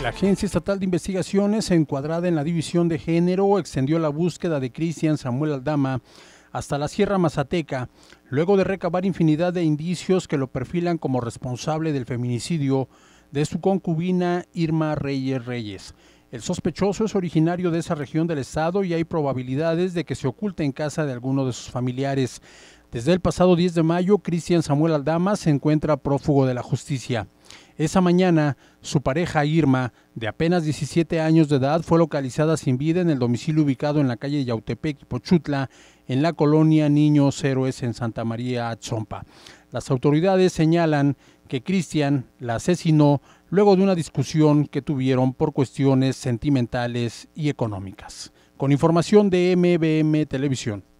La Agencia Estatal de Investigaciones, encuadrada en la División de Género, extendió la búsqueda de Cristian Samuel Aldama hasta la Sierra Mazateca, luego de recabar infinidad de indicios que lo perfilan como responsable del feminicidio de su concubina Irma Reyes Reyes. El sospechoso es originario de esa región del estado y hay probabilidades de que se oculte en casa de alguno de sus familiares. Desde el pasado 10 de mayo, Cristian Samuel Aldama se encuentra prófugo de la justicia. Esa mañana, su pareja Irma, de apenas 17 años de edad, fue localizada sin vida en el domicilio ubicado en la calle Yautepec y Pochutla, en la colonia Niños Héroes en Santa María Chompa. Las autoridades señalan que Cristian la asesinó luego de una discusión que tuvieron por cuestiones sentimentales y económicas. Con información de MBM Televisión.